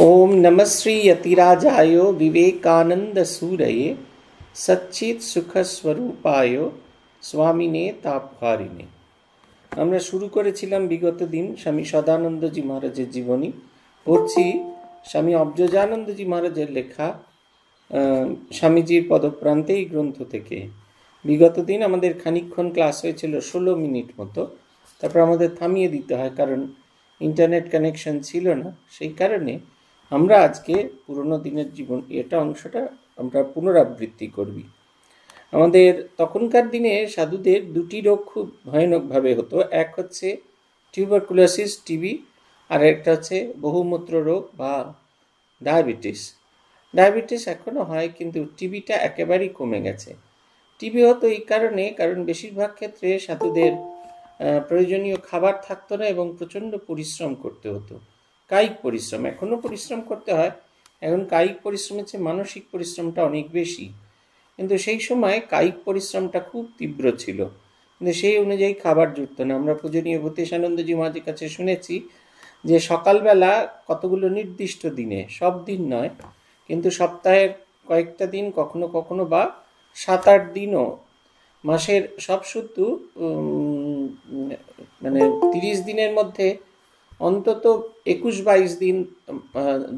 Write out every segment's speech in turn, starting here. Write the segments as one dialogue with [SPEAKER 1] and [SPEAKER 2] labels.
[SPEAKER 1] ओम नमः श्री यतिराजाय विवेकानंद सूरये सच्चित सुख স্বামী স্বামিনে তাপহারিণে আমরা শুরু করেছিলাম বিগত দিন স্বামী সদানন্দজী মহারাজের জীবনী পড়ছি স্বামী অব্জজানন্দজি মহারাজের লেখা স্বামীজির পদপ্রান্তে এই গ্রন্থ থেকে বিগত দিন আমাদের খানিক্ষণ ক্লাস হয়েছিল ষোলো মিনিট মতো তারপর আমাদের থামিয়ে দিতে হয় কারণ ইন্টারনেট কানেকশন ছিল না সেই কারণে আমরা আজকে পুরনো দিনের জীবন এটা অংশটা আমরা পুনরাবৃত্তি করবি আমাদের তখনকার দিনে সাধুদের দুটি রোগ খুব ভয়ানকভাবে হতো এক হচ্ছে টিউবারকুলাসিস টিবি আর একটা হচ্ছে বহুমূত্র রোগ বা ডায়াবেটিস ডায়াবেটিস এখনও হয় কিন্তু টিবিটা একেবারেই কমে গেছে টিবি হতো এই কারণে কারণ বেশিরভাগ ক্ষেত্রে সাধুদের প্রয়োজনীয় খাবার থাকতো না এবং প্রচণ্ড পরিশ্রম করতে হতো কায়িক পরিশ্রম এখনও পরিশ্রম করতে হয় এখন কায়িক পরিশ্রমের চেয়ে মানসিক পরিশ্রমটা অনেক বেশি কিন্তু সেই সময় কায়িক পরিশ্রমটা খুব তীব্র ছিল কিন্তু সেই অনুযায়ী খাবার জুটত না আমরা পূজনীয় ভূতেশানন্দজি মাঝের কাছে শুনেছি যে সকালবেলা কতগুলো নির্দিষ্ট দিনে সব দিন নয় কিন্তু সপ্তাহের কয়েকটা দিন কখনো কখনো বা সাত আট দিনও মাসের সব শুদ্ধ মানে তিরিশ দিনের মধ্যে অন্তত একুশ বাইশ দিন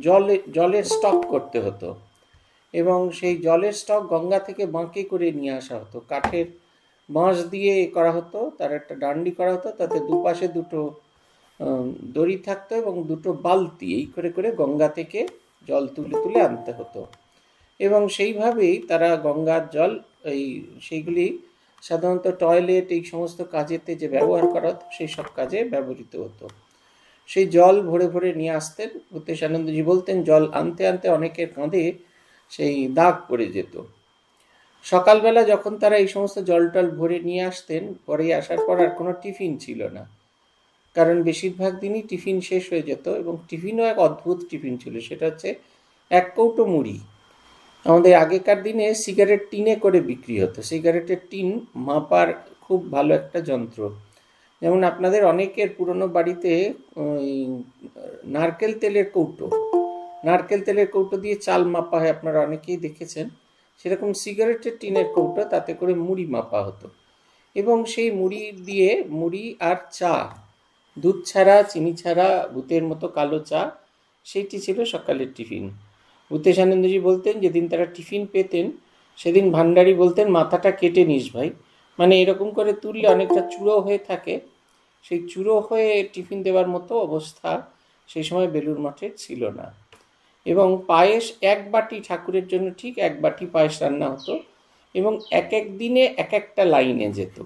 [SPEAKER 1] জলে জলের স্টক করতে হতো এবং সেই জলের স্টক গঙ্গা থেকে বাঁকে করে নিয়ে আসা হতো কাঠের বাঁশ দিয়ে করা হতো তার একটা ডান্ডি করা হতো তাতে দুপাশে দুটো দড়ি থাকতো এবং দুটো বালতি এই করে করে গঙ্গা থেকে জল তুলে তুলে আনতে হতো এবং সেইভাবেই তারা গঙ্গার জল এই সেইগুলি সাধারণত টয়লেট এই সমস্ত কাজেতে যে ব্যবহার করা হতো সেই সব কাজে ব্যবহৃত হতো সেই জল ভরে ভরে নিয়ে আসতেন ভূতেশ আনন্দজি বলতেন জল আনতে আনতে অনেকের কাঁধে সেই দাগ পড়ে যেত সকালবেলা যখন তারা এই সমস্ত জল টল ভরে নিয়ে আসতেন পরে আসার পর আর কোনো টিফিন ছিল না কারণ বেশিরভাগ দিনই টিফিন শেষ হয়ে যেত এবং টিফিনও এক অদ্ভুত টিফিন ছিল সেটা হচ্ছে এক কৌটো মুড়ি আমাদের আগেকার দিনে সিগারেট টিনে করে বিক্রি হতো সিগারেটের টিন মাপার খুব ভালো একটা যন্ত্র যেমন আপনাদের অনেকের পুরনো বাড়িতে নারকেল তেলের কৌটো নারকেল তেলের কৌটো দিয়ে চাল মাপা হয় আপনারা অনেকেই দেখেছেন সেরকম সিগারেটের টিনের কৌটো তাতে করে মুড়ি মাপা হতো এবং সেই মুড়ি দিয়ে মুড়ি আর চা দুধ ছাড়া চিনি ছাড়া ভূতের মতো কালো চা সেইটি ছিল সকালের টিফিন ভূতেশ আনন্দজি বলতেন যেদিন তারা টিফিন পেতেন সেদিন ভান্ডারি বলতেন মাথাটা কেটে নিস ভাই মানে এরকম করে তুললে অনেকটা চুড়ো হয়ে থাকে সেই চুড়ো হয়ে টিফিন দেওয়ার মতো অবস্থা সেই সময় বেলুর মঠে ছিল না এবং পায়েস এক বাটি ঠাকুরের জন্য ঠিক এক বাটি পায়েস রান্না হতো এবং এক এক দিনে এক একটা লাইনে যেত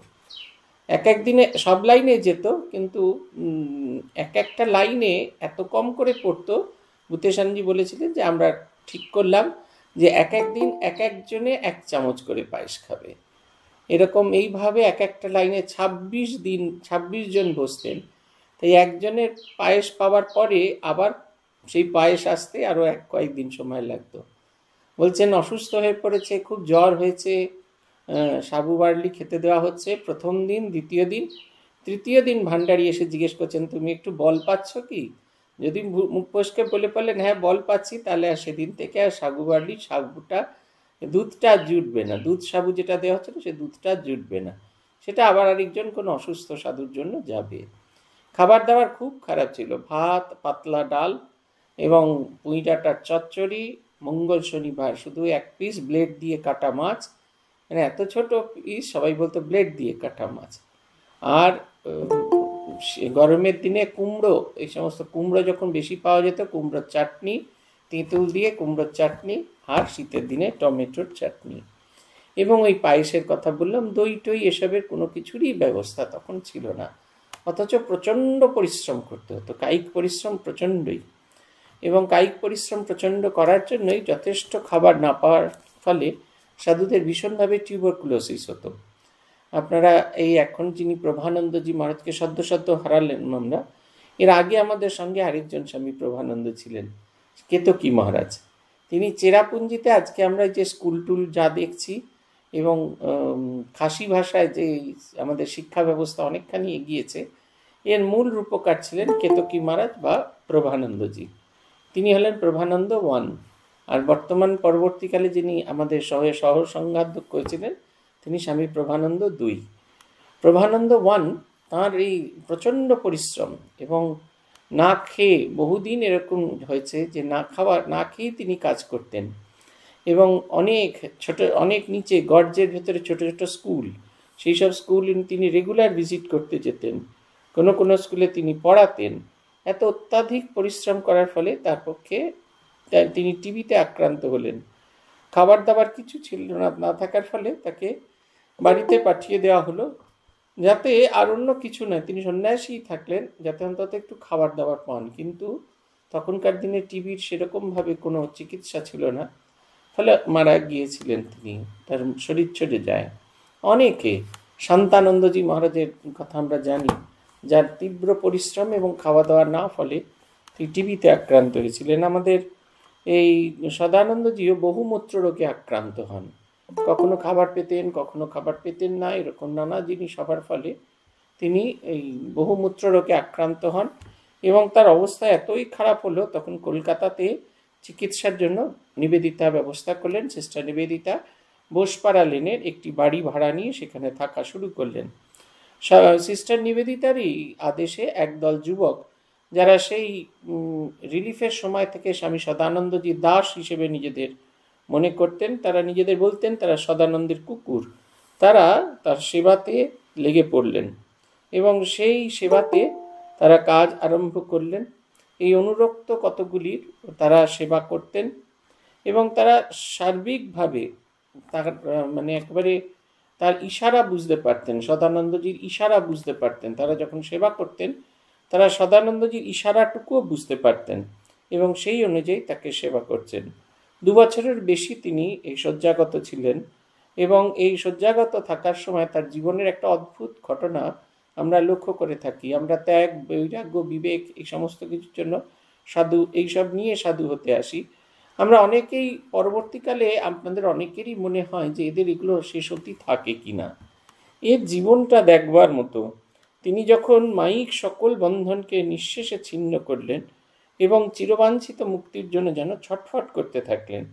[SPEAKER 1] এক এক দিনে সব লাইনে যেত কিন্তু এক একটা লাইনে এত কম করে পড়তো ভূতেশানজি বলেছিলেন যে আমরা ঠিক করলাম যে এক এক দিন এক একজনে এক চামচ করে পায়েস খাবে এরকম এইভাবে এক একটা লাইনে ২৬ দিন ২৬ জন বসতেন তাই একজনের পায়েস পাওয়ার পরে আবার সেই পায়েস আসতে আরও এক কয়েকদিন সময় লাগতো বলছেন অসুস্থ হয়ে পড়েছে খুব জ্বর হয়েছে সাবু বার্লি খেতে দেওয়া হচ্ছে প্রথম দিন দ্বিতীয় দিন তৃতীয় দিন ভান্ডারি এসে জিজ্ঞেস করছেন তুমি একটু বল পাচ্ছ কি যদি মুখ পোষকে বলে পারলেন হ্যাঁ বল পাচ্ছি তাহলে আর সেদিন থেকে আর সাগু বার্লি সাগুটা দুধটা জুটবে না দুধ সাবু যেটা দেওয়া হচ্ছে না সে দুধটা জুটবে না সেটা আবার আরেকজন কোনো অসুস্থ সাধুর জন্য যাবে খাবার দাবার খুব খারাপ ছিল ভাত পাতলা ডাল এবং পুঁই ডাটার চচ্চড়ি মঙ্গল শনিবার শুধু এক পিস ব্লেড দিয়ে কাটা মাছ মানে এত ছোট পিস সবাই বলতো ব্লেড দিয়ে কাটা মাছ আর গরমের দিনে কুমড়ো এই সমস্ত কুমড়ো যখন বেশি পাওয়া যেত কুমড়োর চাটনি তেঁতুল দিয়ে কুমড়োর চাটনি আর শীতের দিনে টমেটোর চাটনি এবং ওই পায়েসের কথা বললাম দই টই এসবের কোনো কিছুরই ব্যবস্থা তখন ছিল না অথচ প্রচণ্ড পরিশ্রম করতে হতো কায়িক পরিশ্রম প্রচণ্ডই এবং কায়িক পরিশ্রম প্রচণ্ড করার জন্যই যথেষ্ট খাবার না পাওয়ার ফলে সাধুদের ভীষণভাবে টিউবারকুলোসিস হতো আপনারা এই এখন যিনি প্রভানন্দজি মহারাজকে সদ্য সদ্য হারালেন আমরা এর আগে আমাদের সঙ্গে আরেকজন স্বামী প্রভানন্দ ছিলেন কেতকী মহারাজ তিনি চেরাপুঞ্জিতে আজকে আমরা যে স্কুল টুল যা দেখছি এবং খাসি ভাষায় যে আমাদের শিক্ষা ব্যবস্থা অনেকখানি এগিয়েছে এর মূল রূপকার ছিলেন কেতকী মহারাজ বা প্রভানন্দজি তিনি হলেন প্রভানন্দ ওয়ান আর বর্তমান পরবর্তীকালে যিনি আমাদের সহে সহ সংঘাধ্যক্ষ হয়েছিলেন তিনি স্বামী প্রভানন্দ দুই প্রভানন্দ ওয়ান তাঁর এই প্রচণ্ড পরিশ্রম এবং না খেয়ে বহুদিন এরকম হয়েছে যে না খাওয়া না খেয়ে তিনি কাজ করতেন এবং অনেক ছোট অনেক নিচে গর্জের ভেতরে ছোট ছোট স্কুল সেই সব স্কুল তিনি রেগুলার ভিজিট করতে যেতেন কোনো কোনো স্কুলে তিনি পড়াতেন এত অত্যাধিক পরিশ্রম করার ফলে তার পক্ষে তিনি টিভিতে আক্রান্ত হলেন খাবার দাবার কিছু ছিল না না থাকার ফলে তাকে বাড়িতে পাঠিয়ে দেওয়া হলো যাতে আর অন্য কিছু নয় তিনি সন্ন্যাসী থাকলেন যাতে অন্তত একটু খাবার দাবার পান কিন্তু তখনকার দিনে টিভির সেরকমভাবে কোনো চিকিৎসা ছিল না ফলে মারা গিয়েছিলেন তিনি তার শরীর ছড়ে যায় অনেকে শান্তানন্দজি মহারাজের কথা আমরা জানি যার তীব্র পরিশ্রম এবং খাওয়া দাওয়া না ফলে তিনি টিভিতে আক্রান্ত হয়েছিলেন আমাদের এই সদানন্দজিও বহুমূত্র রোগে আক্রান্ত হন কখনো খাবার পেতেন কখনো খাবার পেতেন না এরকম নানা জিনিস হবার ফলে তিনি এই বহুমূত্র রোগে আক্রান্ত হন এবং তার অবস্থা এতই খারাপ হলো তখন কলকাতাতে চিকিৎসার জন্য নিবেদিতা ব্যবস্থা করলেন সিস্টার নিবেদিতা বোসপাড়া লেনের একটি বাড়ি ভাড়া নিয়ে সেখানে থাকা শুরু করলেন সিস্টার নিবেদিতারই আদেশে একদল যুবক যারা সেই রিলিফের সময় থেকে স্বামী সদানন্দজি দাস হিসেবে নিজেদের মনে করতেন তারা নিজেদের বলতেন তারা সদানন্দের কুকুর তারা তার সেবাতে লেগে পড়লেন এবং সেই সেবাতে তারা কাজ আরম্ভ করলেন এই অনুরক্ত কতগুলির তারা সেবা করতেন এবং তারা সার্বিকভাবে তার মানে একবারে তার ইশারা বুঝতে পারতেন সদানন্দজির ইশারা বুঝতে পারতেন তারা যখন সেবা করতেন তারা সদানন্দজির ইশারাটুকুও বুঝতে পারতেন এবং সেই অনুযায়ী তাকে সেবা করছেন দু বছরের বেশি তিনি এই শয্যাগত ছিলেন এবং এই শয্যাগত থাকার সময় তার জীবনের একটা অদ্ভুত ঘটনা আমরা লক্ষ্য করে থাকি আমরা ত্যাগ বৈরাগ্য বিবেক এই সমস্ত কিছুর জন্য সাধু এইসব নিয়ে সাধু হতে আসি আমরা অনেকেই পরবর্তীকালে আপনাদের অনেকেরই মনে হয় যে এদের এগুলো শেষ অবধি থাকে কি না এর জীবনটা দেখবার মতো তিনি যখন মাইক সকল বন্ধনকে নিঃশেষে ছিন্ন করলেন এবং চিরবাঞ্ছিত মুক্তির জন্য যেন ছটফট করতে থাকলেন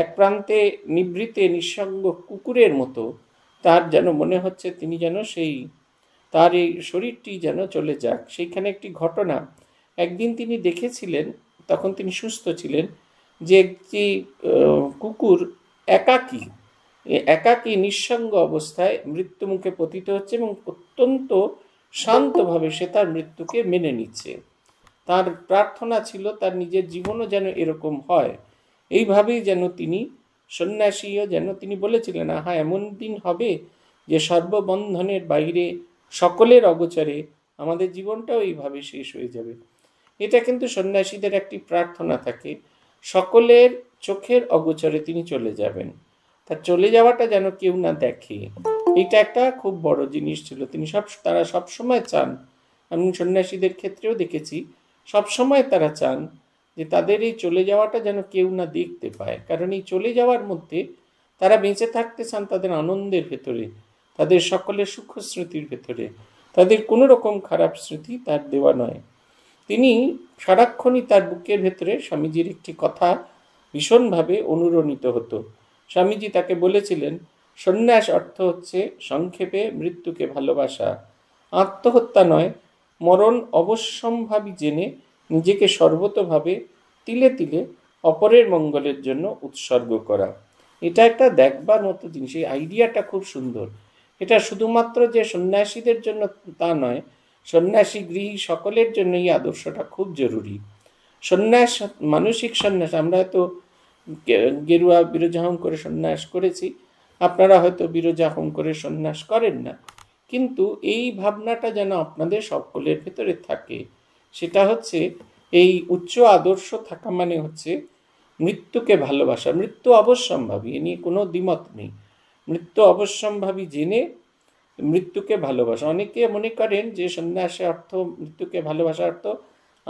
[SPEAKER 1] এক প্রান্তে নিবৃতে নিঃসঙ্গ কুকুরের মতো তার যেন মনে হচ্ছে তিনি যেন সেই তার এই শরীরটি যেন চলে যাক সেইখানে একটি ঘটনা একদিন তিনি দেখেছিলেন তখন তিনি সুস্থ ছিলেন যে একটি কুকুর একাকী একাকী নিঃসঙ্গ অবস্থায় মৃত্যুমুখে পতিত হচ্ছে এবং অত্যন্ত শান্তভাবে সে তার মৃত্যুকে মেনে নিচ্ছে তার প্রার্থনা ছিল তার নিজের জীবনও যেন এরকম হয় এইভাবেই যেন তিনি সন্ন্যাসীও যেন তিনি বলেছিলেন আহা এমন দিন হবে যে সর্ববন্ধনের বাইরে সকলের অগোচরে আমাদের জীবনটাও এইভাবে শেষ হয়ে যাবে এটা কিন্তু সন্ন্যাসীদের একটি প্রার্থনা থাকে সকলের চোখের অগোচরে তিনি চলে যাবেন তার চলে যাওয়াটা যেন কেউ না দেখে এটা একটা খুব বড় জিনিস ছিল তিনি সব তারা সবসময় চান আমি সন্ন্যাসীদের ক্ষেত্রেও দেখেছি সবসময় তারা চান যে তাদের এই চলে যাওয়াটা যেন কেউ না দেখতে পায় কারণ এই চলে যাওয়ার মধ্যে তারা বেঁচে থাকতে চান তাদের আনন্দের ভেতরে তাদের সকলের সুখ স্মৃতির ভেতরে তাদের কোনো রকম খারাপ স্মৃতি তার দেওয়া নয় তিনি সারাক্ষণই তার বুকের ভেতরে স্বামীজির একটি কথা ভীষণভাবে অনুরণিত হতো স্বামীজি তাকে বলেছিলেন সন্ন্যাস অর্থ হচ্ছে সংক্ষেপে মৃত্যুকে ভালোবাসা আত্মহত্যা নয় মরণ অবশ্যম্ভাবী জেনে নিজেকে সর্বতভাবে তিলে তিলে অপরের মঙ্গলের জন্য উৎসর্গ করা এটা একটা দেখবার মতো জিনিস এই আইডিয়াটা খুব সুন্দর এটা শুধুমাত্র যে সন্ন্যাসীদের জন্য তা নয় সন্ন্যাসী গৃহী সকলের জন্য এই আদর্শটা খুব জরুরি সন্ন্যাস মানসিক সন্ন্যাস আমরা হয়তো গেরুয়া বিরোজাহম করে সন্ন্যাস করেছি আপনারা হয়তো বিরোজাহম করে সন্ন্যাস করেন না কিন্তু এই ভাবনাটা যেন আপনাদের সকলের ভেতরে থাকে সেটা হচ্ছে এই উচ্চ আদর্শ থাকা মানে হচ্ছে মৃত্যুকে ভালোবাসা মৃত্যু অবশ্যম্ভাবী এ নিয়ে কোনো দ্বিমত নেই মৃত্যু অবশ্যম্ভাবী জেনে মৃত্যুকে ভালোবাসা অনেকে মনে করেন যে সন্ন্যাসের অর্থ মৃত্যুকে ভালোবাসার অর্থ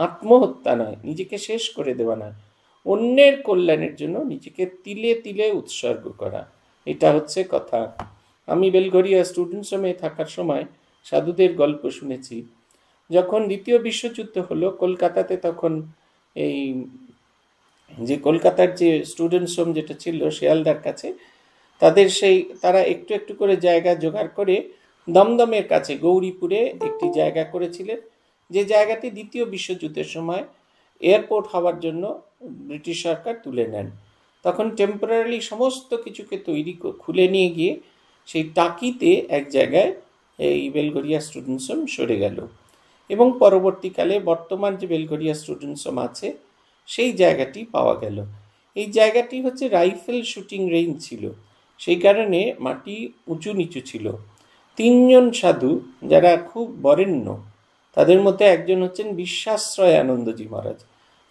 [SPEAKER 1] আত্মহত্যা নয় নিজেকে শেষ করে দেওয়া নয় অন্যের কল্যাণের জন্য নিজেকে তিলে তিলে উৎসর্গ করা এটা হচ্ছে কথা আমি বেলঘরিয়া স্টুডেন্ট হোমে থাকার সময় সাধুদের গল্প শুনেছি যখন দ্বিতীয় বিশ্বযুদ্ধ হলো কলকাতাতে তখন এই যে কলকাতার যে স্টুডেন্টস হোম যেটা ছিল শিয়ালদার কাছে তাদের সেই তারা একটু একটু করে জায়গা জোগাড় করে দমদমের কাছে গৌরীপুরে একটি জায়গা করেছিলেন যে জায়গাটি দ্বিতীয় বিশ্বযুদ্ধের সময় এয়ারপোর্ট হওয়ার জন্য ব্রিটিশ সরকার তুলে নেন তখন টেম্পোরারি সমস্ত কিছুকে তৈরি খুলে নিয়ে গিয়ে সেই টাকিতে এক জায়গায় এই বেলঘরিয়া স্টুডেন্টস হোম সরে গেল এবং পরবর্তীকালে বর্তমান যে বেলঘরিয়া স্টুডেন্টস হোম আছে সেই জায়গাটি পাওয়া গেল এই জায়গাটি হচ্ছে রাইফেল শুটিং রেঞ্জ ছিল সেই কারণে মাটি উঁচু নিচু ছিল তিনজন সাধু যারা খুব বরেণ্য তাদের মধ্যে একজন হচ্ছেন বিশ্বাশ্রয় আনন্দজি মহারাজ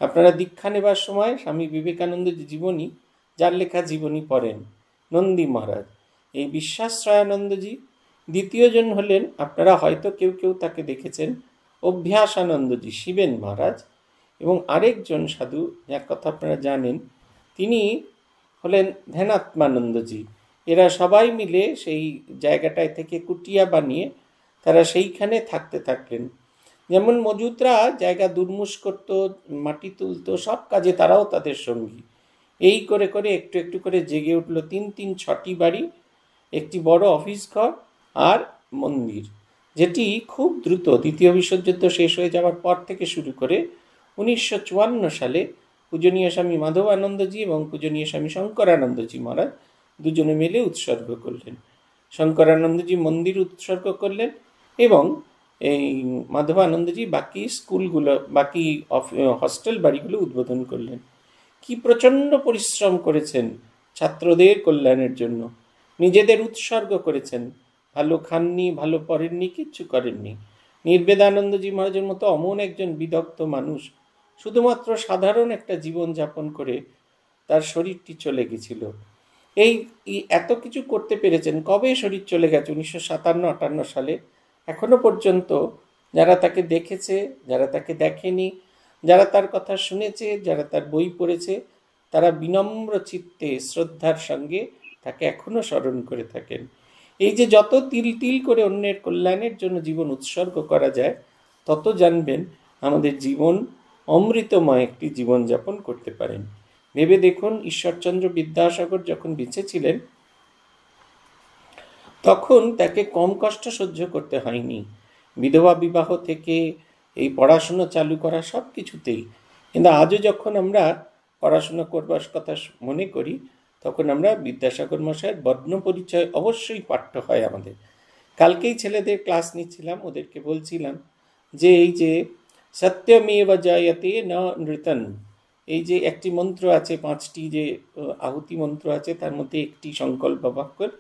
[SPEAKER 1] আপনারা দীক্ষা নেবার সময় স্বামী বিবেকানন্দের জীবনী যার লেখা জীবনী পড়েন নন্দী মহারাজ এই বিশ্বাসরায়ানন্দজি দ্বিতীয়জন হলেন আপনারা হয়তো কেউ কেউ তাকে দেখেছেন অভ্যাস আনন্দজি শিবেন মহারাজ এবং আরেকজন সাধু যার কথা আপনারা জানেন তিনি হলেন ধ্যানাত্মানন্দজি এরা সবাই মিলে সেই জায়গাটায় থেকে কুটিয়া বানিয়ে তারা সেইখানে থাকতে থাকলেন যেমন মজুদরা জায়গা দুর্মুষ করত মাটি তুলত সব কাজে তারাও তাদের সঙ্গী এই করে করে একটু একটু করে জেগে উঠল তিন তিন ছটি বাড়ি একটি বড় অফিস ঘর আর মন্দির যেটি খুব দ্রুত দ্বিতীয় বিশ্বযুদ্ধ শেষ হয়ে যাওয়ার পর থেকে শুরু করে উনিশশো সালে পূজনীয় স্বামী মাধব আনন্দজি এবং পূজনীয় স্বামী শঙ্করানন্দজি মহারাজ দুজনে মিলে উৎসর্গ করলেন শঙ্করানন্দজি মন্দির উৎসর্গ করলেন এবং এই মাধবানন্দজি বাকি স্কুলগুলো বাকি হস্টেল বাড়িগুলো উদ্বোধন করলেন কি প্রচণ্ড পরিশ্রম করেছেন ছাত্রদের কল্যাণের জন্য নিজেদের উৎসর্গ করেছেন ভালো খাননি ভালো পড়েননি কিচ্ছু করেননি নির্বেদানন্দজি মহারাজের মতো অমন একজন বিদগ্ধ মানুষ শুধুমাত্র সাধারণ একটা জীবন যাপন করে তার শরীরটি চলে গেছিল এই এত কিছু করতে পেরেছেন কবে শরীর চলে গেছে উনিশশো সাতান্ন আটান্ন সালে এখনো পর্যন্ত যারা তাকে দেখেছে যারা তাকে দেখেনি যারা তার কথা শুনেছে যারা তার বই পড়েছে তারা বিনম্র চিত্তে শ্রদ্ধার সঙ্গে তাকে এখনও স্মরণ করে থাকেন এই যে যত তিল তিল করে অন্যের কল্যাণের জন্য জীবন উৎসর্গ করা যায় তত জানবেন আমাদের জীবন অমৃতময় একটি জীবনযাপন করতে পারেন ভেবে দেখুন ঈশ্বরচন্দ্র বিদ্যাসাগর যখন বেঁচে ছিলেন তখন তাকে কম কষ্ট সহ্য করতে হয়নি বিধবা বিবাহ থেকে এই পড়াশুনো চালু করা সব কিছুতেই কিন্তু আজও যখন আমরা পড়াশুনো করবার কথা মনে করি তখন আমরা বিদ্যাসাগর মশায়ের বর্ণ পরিচয় অবশ্যই পাঠ্য হয় আমাদের কালকেই ছেলেদের ক্লাস নিচ্ছিলাম ওদেরকে বলছিলাম যে এই যে সত্যমেব জয়তে ন নৃতন এই যে একটি মন্ত্র আছে পাঁচটি যে আহুতি মন্ত্র আছে তার মধ্যে একটি সংকল্প বাক্যের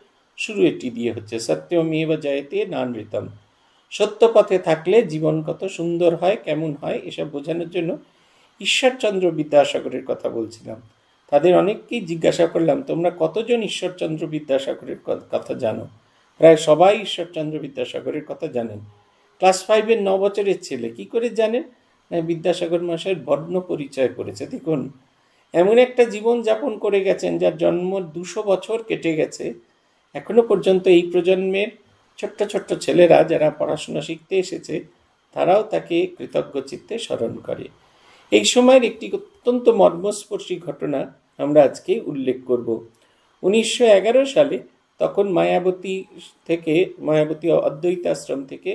[SPEAKER 1] শুরু এটি দিয়ে হচ্ছে সত্যমেব জয়তে না নৃতম সত্য পথে থাকলে জীবন কত সুন্দর হয় কেমন হয় এসব বোঝানোর জন্য ঈশ্বরচন্দ্র বিদ্যাসাগরের কথা বলছিলাম তাদের অনেককেই জিজ্ঞাসা করলাম তোমরা কতজন ঈশ্বরচন্দ্র বিদ্যাসাগরের কথা জানো প্রায় সবাই ঈশ্বরচন্দ্র বিদ্যাসাগরের কথা জানেন ক্লাস ফাইভের ন বছরের ছেলে কি করে জানেন না হ্যাঁ, বিদ্যাসাগর মহাশয়ের বর্ণ পরিচয় করেছে দেখুন এমন একটা জীবন যাপন করে গেছেন যার জন্ম দুশো বছর কেটে গেছে এখনো পর্যন্ত এই প্রজন্মের ছোট্ট ছোট্ট ছেলেরা যারা পড়াশোনা শিখতে এসেছে তারাও তাকে কৃতজ্ঞ চিত্তে স্মরণ করে এই সময়ের একটি অত্যন্ত মর্মস্পর্শী ঘটনা আমরা আজকে উল্লেখ করব উনিশশো সালে তখন মায়াবতী থেকে মায়াবতী অদ্বৈত আশ্রম থেকে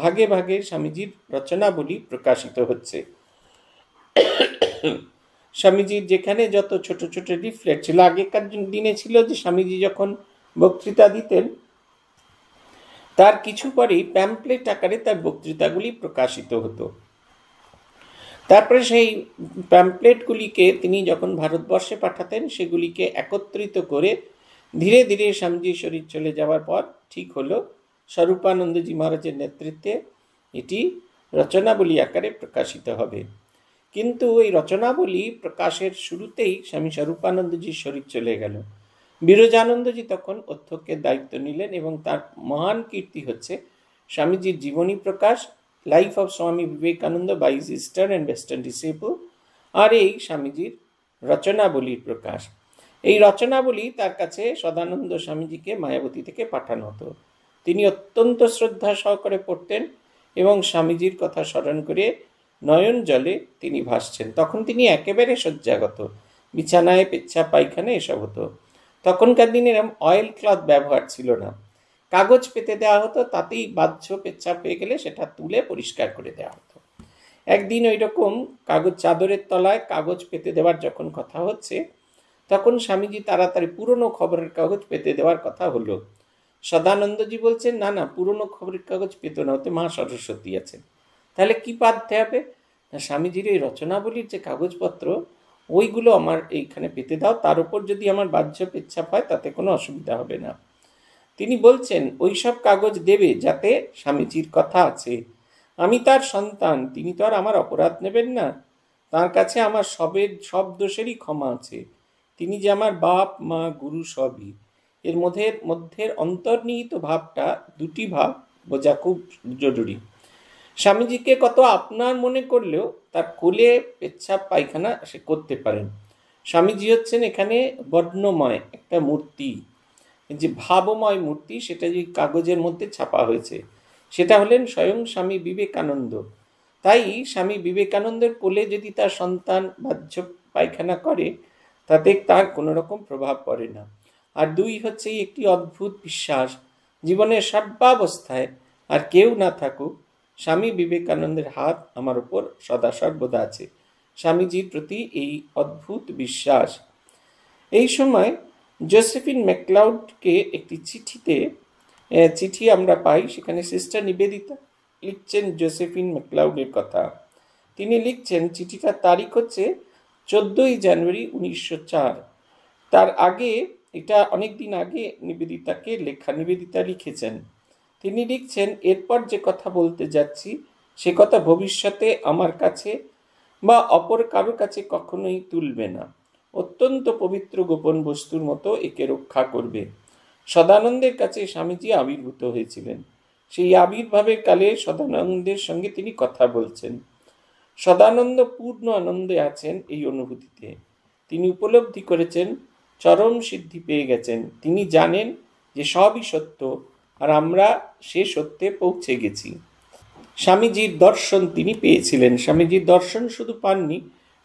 [SPEAKER 1] ভাগে ভাগে স্বামীজির রচনাবলী প্রকাশিত হচ্ছে স্বামীজির যেখানে যত ছোট ছোট রিফ্লেট ছিল আগেকার দিনে ছিল যে স্বামীজি যখন বক্তৃতা দিতেন তার কিছু পরেই প্যাম্পলেট আকারে তার বক্তৃতাগুলি প্রকাশিত হতো তারপরে সেই প্যাম্পলেটগুলিকে তিনি যখন ভারতবর্ষে পাঠাতেন সেগুলিকে একত্রিত করে ধীরে ধীরে স্বামীজির শরীর চলে যাওয়ার পর ঠিক হলো স্বরূপানন্দজি মহারাজের নেতৃত্বে এটি রচনাবলী আকারে প্রকাশিত হবে কিন্তু এই রচনাবলী প্রকাশের শুরুতেই স্বামী স্বরূপানন্দজির শরীর চলে গেল বিরজানন্দজি তখন অধ্যক্ষের দায়িত্ব নিলেন এবং তার মহান কীর্তি হচ্ছে স্বামীজির জীবনী প্রকাশ life of Swami Vivekananda by his eastern and western disciple আর এই স্বামীজির রচনাবলীর প্রকাশ এই রচনাবলী তার কাছে সদানন্দ স্বামীজিকে মায়াবতী থেকে পাঠানো হতো তিনি অত্যন্ত শ্রদ্ধা সহকারে পড়তেন এবং স্বামীজির কথা স্মরণ করে নয়ন জলে তিনি ভাসছেন তখন তিনি একেবারে শয্যাগত বিছানায় পেচ্ছা পায়খানা এসব হতো তখনকার দিনে এরম অয়েল ক্লথ ব্যবহার ছিল না কাগজ পেতে দেওয়া হতো তাতেই বাহ্য পেচ্ছাপ হয়ে গেলে সেটা তুলে পরিষ্কার করে দেওয়া হতো একদিন ওই রকম কাগজ চাদরের তলায় কাগজ পেতে দেওয়ার যখন কথা হচ্ছে তখন স্বামীজি তাড়াতাড়ি পুরনো খবরের কাগজ পেতে দেওয়ার কথা হলো সদানন্দজি বলছেন না না পুরনো খবরের কাগজ পেত না হতে মা সরস্বতী আছেন তাহলে কি পাততে হবে স্বামীজির এই রচনাবলীর যে কাগজপত্র ওইগুলো আমার এইখানে পেতে দাও তার উপর যদি আমার বাহ্য পেচ্ছাপ হয় তাতে কোনো অসুবিধা হবে না তিনি বলছেন ওই সব কাগজ দেবে যাতে স্বামীজির কথা আছে আমি তার সন্তান তিনি তো আর আমার অপরাধ নেবেন না তার কাছে আমার সবের সব দোষেরই ক্ষমা আছে তিনি যে আমার বাপ মা গুরু সবই এর মধ্যে মধ্যের অন্তর্নিহিত ভাবটা দুটি ভাব বোঝা খুব জরুরি স্বামীজিকে কত আপনার মনে করলেও তার কোলে পেচ্ছাপ পায়খানা সে করতে পারেন স্বামীজি হচ্ছেন এখানে বর্ণময় একটা মূর্তি যে ভাবময় মূর্তি সেটা যে কাগজের মধ্যে ছাপা হয়েছে সেটা হলেন স্বয়ং স্বামী বিবেকানন্দ তাই স্বামী বিবেকানন্দের কোলে যদি তার সন্তান বাহ্য পায়খানা করে তাতে তার কোনো রকম প্রভাব পড়ে না আর দুই হচ্ছে একটি অদ্ভুত বিশ্বাস জীবনের সর্বাবস্থায় আর কেউ না থাকুক স্বামী বিবেকানন্দের হাত আমার উপর সদা সর্বদা আছে স্বামীজির প্রতি এই অদ্ভুত বিশ্বাস এই সময় জোসেফিন ম্যাকলাউডকে একটি চিঠিতে চিঠি আমরা পাই সেখানে সিস্টার নিবেদিতা লিখছেন জোসেফিন ম্যাকলাউডের কথা তিনি লিখছেন চিঠিটার তারিখ হচ্ছে চোদ্দোই জানুয়ারি উনিশশো চার তার আগে এটা অনেক দিন আগে নিবেদিতাকে লেখা নিবেদিতা লিখেছেন তিনি লিখছেন এরপর যে কথা বলতে যাচ্ছি সে কথা ভবিষ্যতে আমার কাছে বা অপর কারোর কাছে কখনোই তুলবে না অত্যন্ত পবিত্র গোপন বস্তুর মতো একে রক্ষা করবে সদানন্দের কাছে স্বামীজি আবির্ভূত হয়েছিলেন সেই আবির্ভাবের কালে সদানন্দের সঙ্গে তিনি কথা বলছেন সদানন্দ পূর্ণ আনন্দে আছেন এই অনুভূতিতে তিনি উপলব্ধি করেছেন চরম সিদ্ধি পেয়ে গেছেন তিনি জানেন যে সবই সত্য আর আমরা সে সত্যে পৌঁছে গেছি স্বামীজির দর্শন তিনি পেয়েছিলেন স্বামীজির দর্শন শুধু পাননি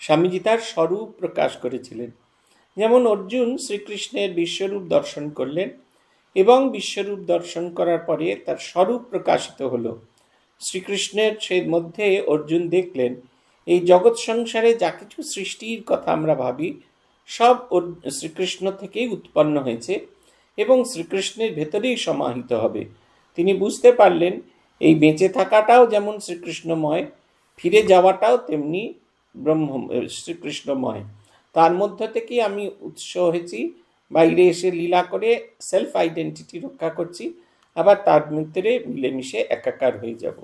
[SPEAKER 1] স্বামীজি তার স্বরূপ প্রকাশ করেছিলেন যেমন অর্জুন শ্রীকৃষ্ণের বিশ্বরূপ দর্শন করলেন এবং বিশ্বরূপ দর্শন করার পরে তার স্বরূপ প্রকাশিত হলো শ্রীকৃষ্ণের সেই মধ্যে অর্জুন দেখলেন এই জগৎ সংসারে যা কিছু সৃষ্টির কথা আমরা ভাবি সব শ্রীকৃষ্ণ থেকেই উৎপন্ন হয়েছে এবং শ্রীকৃষ্ণের ভেতরেই সমাহিত হবে তিনি বুঝতে পারলেন এই বেঁচে থাকাটাও যেমন শ্রীকৃষ্ণময় ফিরে যাওয়াটাও তেমনি ব্রহ্ম শ্রীকৃষ্ণময় তার মধ্যে থেকে আমি উৎস হয়েছি বাইরে এসে লীলা করে সেলফ আইডেন্টিটি রক্ষা করছি আবার তার মধ্যে মিলেমিশে একাকার হয়ে যাব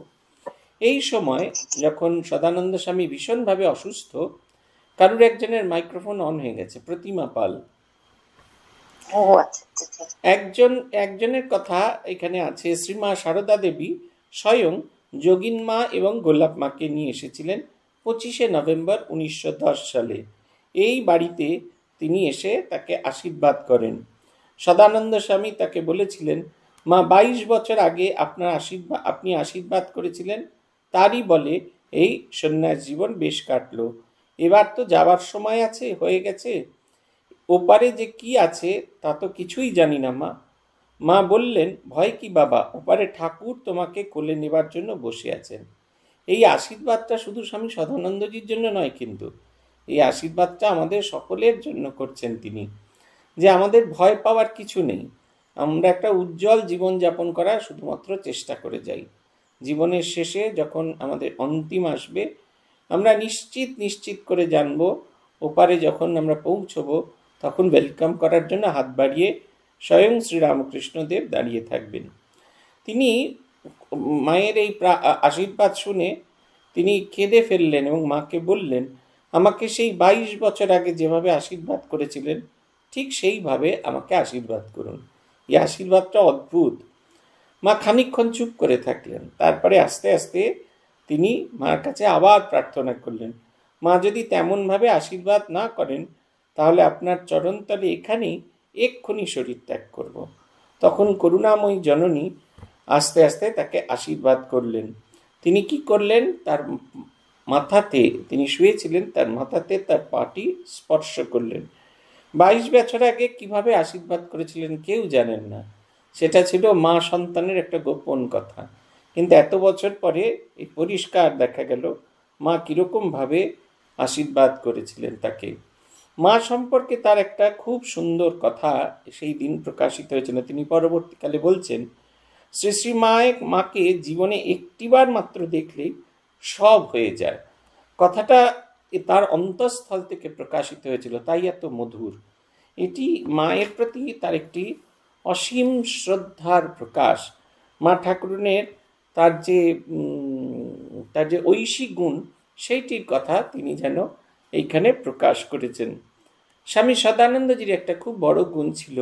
[SPEAKER 1] এই সময় যখন সদানন্দ স্বামী ভীষণভাবে অসুস্থ কারুর একজনের মাইক্রোফোন অন হয়ে গেছে প্রতিমা পাল আচ্ছা, আচ্ছা, আচ্ছা। একজন একজনের কথা এখানে আছে শ্রীমা সারদা দেবী স্বয়ং যোগিন মা এবং গোলাপ মাকে নিয়ে এসেছিলেন পঁচিশে নভেম্বর উনিশশো সালে এই বাড়িতে তিনি এসে তাকে আশীর্বাদ করেন সদানন্দ স্বামী তাকে বলেছিলেন মা বাইশ বছর আগে আপনার আশীর্বাদ আপনি আশীর্বাদ করেছিলেন তারই বলে এই সন্ন্যাস জীবন বেশ কাটল এবার তো যাবার সময় আছে হয়ে গেছে ওপারে যে কি আছে তা তো কিছুই জানি না মা মা বললেন ভয় কি বাবা ওপারে ঠাকুর তোমাকে কোলে নেবার জন্য বসে আছেন এই আশীর্বাদটা শুধু স্বামী সদানন্দজির জন্য নয় কিন্তু এই আশীর্বাদটা আমাদের সকলের জন্য করছেন তিনি যে আমাদের ভয় পাওয়ার কিছু নেই আমরা একটা উজ্জ্বল জীবন যাপন করার শুধুমাত্র চেষ্টা করে যাই জীবনের শেষে যখন আমাদের অন্তিম আসবে আমরা নিশ্চিত নিশ্চিত করে জানব ওপারে যখন আমরা পৌঁছব তখন ওয়েলকাম করার জন্য হাত বাড়িয়ে স্বয়ং শ্রীরামকৃষ্ণদেব দাঁড়িয়ে থাকবেন তিনি মায়ের এই আশীর্বাদ শুনে তিনি কেঁদে ফেললেন এবং মাকে বললেন আমাকে সেই বাইশ বছর আগে যেভাবে আশীর্বাদ করেছিলেন ঠিক সেইভাবে আমাকে আশীর্বাদ করুন এই আশীর্বাদটা অদ্ভুত মা খানিক্ষণ চুপ করে থাকলেন তারপরে আস্তে আস্তে তিনি মার কাছে আবার প্রার্থনা করলেন মা যদি তেমনভাবে আশীর্বাদ না করেন তাহলে আপনার চরণতলে এখানেই এক্ষুনি শরীর ত্যাগ করব তখন করুণাময়ী জননী আস্তে আস্তে তাকে আশীর্বাদ করলেন তিনি কি করলেন তার মাথাতে তিনি শুয়েছিলেন তার মাথাতে তার পাটি স্পর্শ করলেন বাইশ বছর আগে কিভাবে আশীর্বাদ করেছিলেন কেউ জানেন না সেটা ছিল মা সন্তানের একটা গোপন কথা কিন্তু এত বছর পরে এই পরিষ্কার দেখা গেল মা কীরকমভাবে আশীর্বাদ করেছিলেন তাকে মা সম্পর্কে তার একটা খুব সুন্দর কথা সেই দিন প্রকাশিত হয়েছিল তিনি পরবর্তীকালে বলছেন শ্রী শ্রী মায়ের মাকে জীবনে একটিবার মাত্র দেখলে সব হয়ে যায় কথাটা তার অন্তঃস্থল থেকে প্রকাশিত হয়েছিল তাই এত মধুর এটি মায়ের প্রতি তার একটি অসীম শ্রদ্ধার প্রকাশ মা ঠাকুরনের তার যে তার যে ঐশী গুণ সেইটির কথা তিনি যেন এইখানে প্রকাশ করেছেন স্বামী সদানন্দজির একটা খুব বড় গুণ ছিল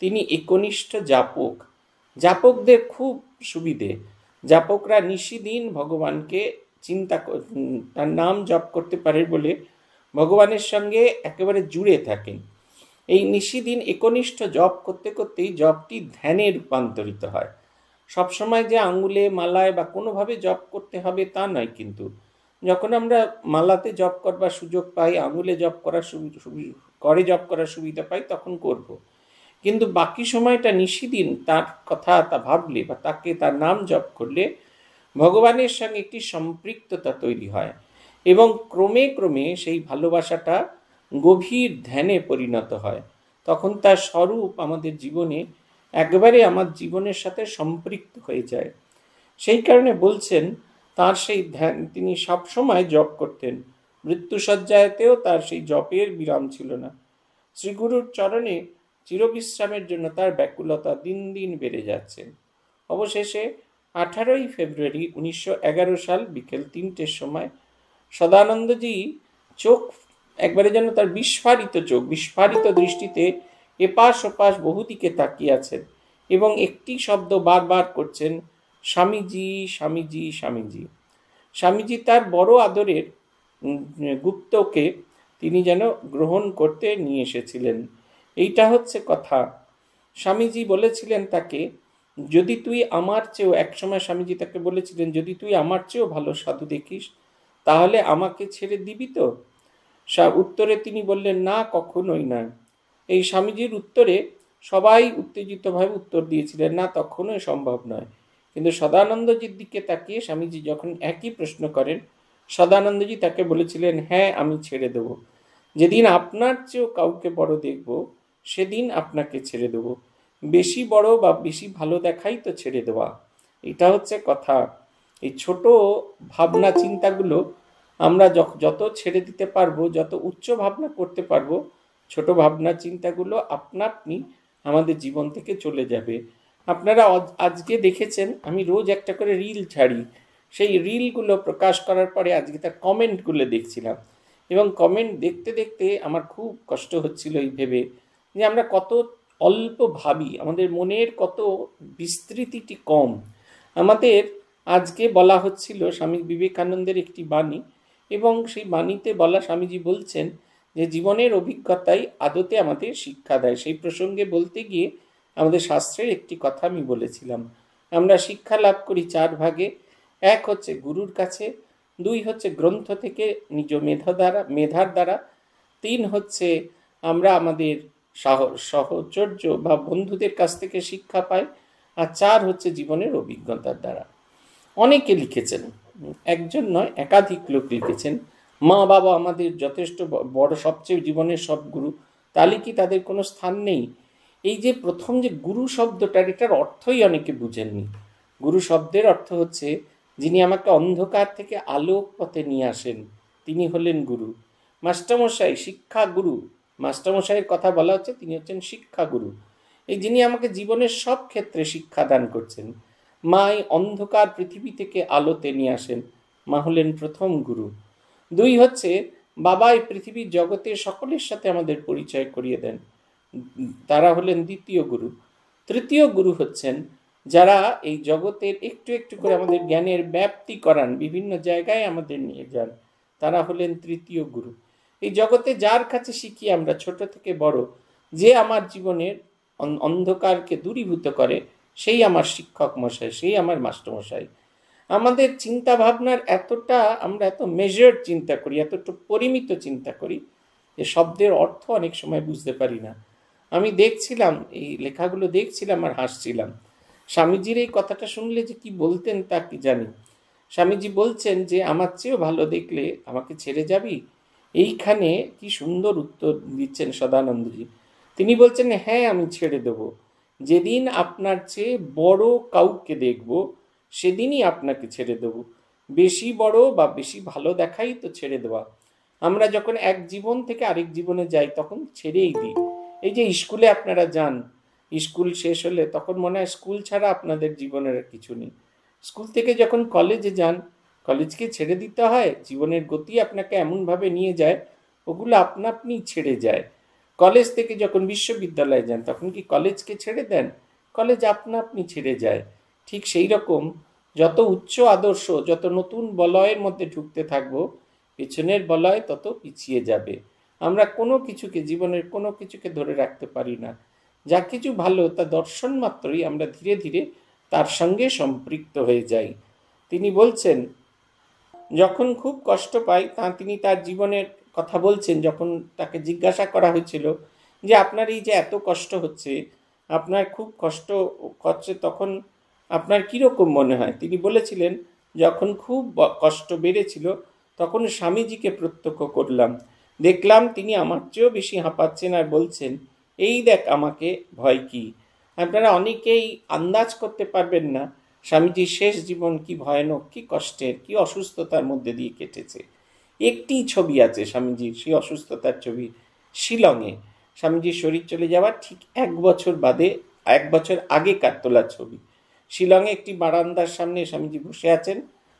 [SPEAKER 1] তিনি একনিষ্ঠ জাপক যাপকদের খুব সুবিধে যাপকরা নিশিদিন ভগবানকে চিন্তা তার নাম জপ করতে পারে বলে ভগবানের সঙ্গে একেবারে জুড়ে থাকেন এই নিশিদিন একনিষ্ঠ জপ করতে করতেই জপটি ধ্যানে রূপান্তরিত হয় সবসময় যে আঙুলে মালায় বা কোনোভাবে জপ করতে হবে তা নয় কিন্তু যখন আমরা মালাতে জপ করবার সুযোগ পাই আঙুলে জপ করার করে জপ করার সুবিধা পাই তখন করবো কিন্তু বাকি সময়টা নিশিদিন তার কথা তা ভাবলে বা তাকে তার নাম জপ করলে ভগবানের সঙ্গে একটি সম্পৃক্ততা তৈরি হয় এবং ক্রমে ক্রমে সেই ভালোবাসাটা গভীর ধ্যানে পরিণত হয় তখন তার স্বরূপ আমাদের জীবনে একবারে আমার জীবনের সাথে সম্পৃক্ত হয়ে যায় সেই কারণে বলছেন তার সেই ধ্যান তিনি সবসময় জপ করতেন মৃত্যুসজ্জায়তেও তার সেই জপের বিরাম ছিল না শ্রীগুরুর চরণে চিরবিশ্রামের জন্য তার ব্যাকুলতা দিন দিন বেড়ে যাচ্ছে অবশেষে আঠারোই ফেব্রুয়ারি উনিশশো সাল বিকেল তিনটের সময় সদানন্দজি চোখ একবারে যেন তার বিস্ফারিত চোখ বিস্ফারিত দৃষ্টিতে এপাশ ওপাশ বহুদিকে তাকিয়াছেন এবং একটি শব্দ বারবার করছেন স্বামীজি স্বামীজি স্বামীজি স্বামীজি তার বড় আদরের গুপ্তকে তিনি যেন গ্রহণ করতে নিয়ে এসেছিলেন এইটা হচ্ছে কথা স্বামীজি বলেছিলেন তাকে যদি তুই আমার চেয়েও একসময় স্বামীজি তাকে বলেছিলেন যদি তুই আমার চেয়েও ভালো সাধু দেখিস তাহলে আমাকে ছেড়ে দিবি তো উত্তরে তিনি বললেন না কখনোই নয় এই স্বামীজির উত্তরে সবাই উত্তেজিতভাবে উত্তর দিয়েছিলেন না তখনই সম্ভব নয় কিন্তু সদানন্দজির দিকে তাকিয়ে স্বামীজি যখন একই প্রশ্ন করেন সদানন্দজি তাকে বলেছিলেন হ্যাঁ আমি ছেড়ে দেব যেদিন আপনার চেয়েও কাউকে বড় দেখব সেদিন আপনাকে ছেড়ে দেব বেশি বড় বা বেশি ভালো দেখাই তো ছেড়ে দেওয়া এটা হচ্ছে কথা এই ছোট ভাবনা চিন্তাগুলো আমরা যত ছেড়ে দিতে পারবো যত উচ্চ ভাবনা করতে পারবো ছোট ভাবনা চিন্তাগুলো আপনা আপনি আমাদের জীবন থেকে চলে যাবে আপনারা আজকে দেখেছেন আমি রোজ একটা করে রিল ছাড়ি সেই রিলগুলো প্রকাশ করার পরে আজকে তার কমেন্টগুলো দেখছিলাম এবং কমেন্ট দেখতে দেখতে আমার খুব কষ্ট হচ্ছিল এই ভেবে যে আমরা কত অল্প ভাবি আমাদের মনের কত বিস্তৃতিটি কম আমাদের আজকে বলা হচ্ছিল স্বামী বিবেকানন্দের একটি বাণী এবং সেই বাণীতে বলা স্বামীজি বলছেন যে জীবনের অভিজ্ঞতাই আদতে আমাদের শিক্ষা দেয় সেই প্রসঙ্গে বলতে গিয়ে আমাদের শাস্ত্রের একটি কথা আমি বলেছিলাম আমরা শিক্ষা লাভ করি চার ভাগে এক হচ্ছে গুরুর কাছে দুই হচ্ছে গ্রন্থ থেকে নিজ মেধা দ্বারা মেধার দ্বারা তিন হচ্ছে আমরা আমাদের সহচর্য বা বন্ধুদের কাছ থেকে শিক্ষা পায় আর চার হচ্ছে জীবনের অভিজ্ঞতার দ্বারা অনেকে লিখেছেন একজন নয় একাধিক লোক লিখেছেন মা বাবা আমাদের যথেষ্ট বড় সবচেয়ে জীবনের সব গুরু তাহলে কি তাদের কোনো স্থান নেই এই যে প্রথম যে গুরু শব্দটার এটার অর্থই অনেকে বুঝেননি গুরু শব্দের অর্থ হচ্ছে যিনি আমাকে অন্ধকার থেকে আলোক পথে নিয়ে আসেন তিনি হলেন গুরু মাস্টারমশাই শিক্ষা গুরু মাস্টারমশাইয়ের কথা বলা হচ্ছে তিনি হচ্ছেন শিক্ষাগুরু এই যিনি আমাকে জীবনের সব ক্ষেত্রে শিক্ষাদান করছেন মা এই অন্ধকার পৃথিবী থেকে আলোতে নিয়ে আসেন মা হলেন প্রথম গুরু দুই হচ্ছে বাবা এই পৃথিবীর জগতে সকলের সাথে আমাদের পরিচয় করিয়ে দেন তারা হলেন দ্বিতীয় গুরু তৃতীয় গুরু হচ্ছেন যারা এই জগতের একটু একটু করে আমাদের জ্ঞানের ব্যাপ্তি করান বিভিন্ন জায়গায় আমাদের নিয়ে যান তারা হলেন তৃতীয় গুরু এই জগতে যার কাছে শিখি আমরা ছোট থেকে বড় যে আমার জীবনের অন্ধকারকে দূরীভূত করে সেই আমার শিক্ষক মশাই সেই আমার মাস্টারমশাই আমাদের চিন্তা ভাবনার এতটা আমরা এত মেজার চিন্তা করি এতটা পরিমিত চিন্তা করি যে শব্দের অর্থ অনেক সময় বুঝতে পারি না আমি দেখছিলাম এই লেখাগুলো দেখছিলাম আর হাসছিলাম স্বামীজির এই কথাটা শুনলে যে কি বলতেন তা কি জানি স্বামীজি বলছেন যে আমার চেয়েও ভালো দেখলে আমাকে ছেড়ে যাবি এইখানে কি সুন্দর উত্তর দিচ্ছেন সদানন্দজি তিনি বলছেন হ্যাঁ আমি ছেড়ে দেব যেদিন আপনার চেয়ে বড় কাউকে দেখব সেদিনই আপনাকে ছেড়ে দেব বেশি বড় বা বেশি ভালো দেখাই তো ছেড়ে দেওয়া আমরা যখন এক জীবন থেকে আরেক জীবনে যাই তখন ছেড়েই দিই এই যে স্কুলে আপনারা যান স্কুল শেষ হলে তখন মনে হয় স্কুল ছাড়া আপনাদের জীবনের কিছু নেই স্কুল থেকে যখন কলেজে যান কলেজকে ছেড়ে দিতে হয় জীবনের গতি আপনাকে এমনভাবে নিয়ে যায় ওগুলো আপনা আপনি ছেড়ে যায় কলেজ থেকে যখন বিশ্ববিদ্যালয়ে যান তখন কি কলেজকে ছেড়ে দেন কলেজ আপনা আপনি ছেড়ে যায় ঠিক সেই রকম যত উচ্চ আদর্শ যত নতুন বলয়ের মধ্যে ঢুকতে থাকবো পেছনের বলয় তত পিছিয়ে যাবে আমরা কোনো কিছুকে জীবনের কোনো কিছুকে ধরে রাখতে পারি না যা কিছু ভালো তা দর্শন মাত্রই আমরা ধীরে ধীরে তার সঙ্গে সম্পৃক্ত হয়ে যাই তিনি বলছেন যখন খুব কষ্ট পায় তা তিনি তার জীবনের কথা বলছেন যখন তাকে জিজ্ঞাসা করা হয়েছিল যে আপনার এই যে এত কষ্ট হচ্ছে আপনার খুব কষ্ট হচ্ছে তখন আপনার কীরকম মনে হয় তিনি বলেছিলেন যখন খুব কষ্ট বেড়েছিল তখন স্বামীজিকে প্রত্যক্ষ করলাম দেখলাম তিনি আমার চেয়েও বেশি হাঁপাচ্ছেন আর বলছেন এই দেখ আমাকে ভয় কি আপনারা অনেকেই আন্দাজ করতে পারবেন না স্বামীজির শেষ জীবন কি ভয়ানক কি কষ্টের কি অসুস্থতার মধ্যে দিয়ে কেটেছে একটি ছবি আছে স্বামীজির সেই অসুস্থতার ছবি শিলংয়ে স্বামীজির শরীর চলে যাওয়ার ঠিক এক বছর বাদে এক বছর আগে কাতলা ছবি শিলংয়ে একটি বারান্দার সামনে স্বামীজি বসে আছেন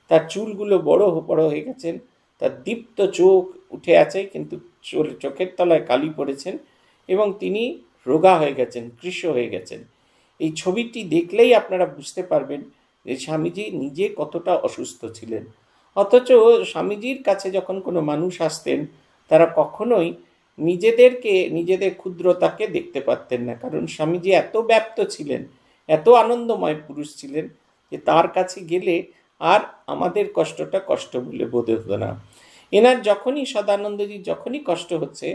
[SPEAKER 1] তার চুলগুলো বড় বড় হয়ে গেছেন তার দীপ্ত চোখ উঠে আছে কিন্তু চোখের তলায় কালি পড়েছেন এবং তিনি রোগা হয়ে গেছেন কৃষ হয়ে গেছেন এই ছবিটি দেখলেই আপনারা বুঝতে পারবেন যে স্বামীজি নিজে কতটা অসুস্থ ছিলেন অথচ স্বামীজির কাছে যখন কোনো মানুষ আসতেন তারা কখনোই নিজেদেরকে নিজেদের ক্ষুদ্রতাকে দেখতে পারতেন না কারণ স্বামীজি এত ব্যপ্ত ছিলেন এত আনন্দময় পুরুষ ছিলেন যে তার কাছে গেলে আর আমাদের কষ্টটা কষ্ট বলে বোধ হতো না এনার যখনই সদানন্দজি যখনই কষ্ট হচ্ছে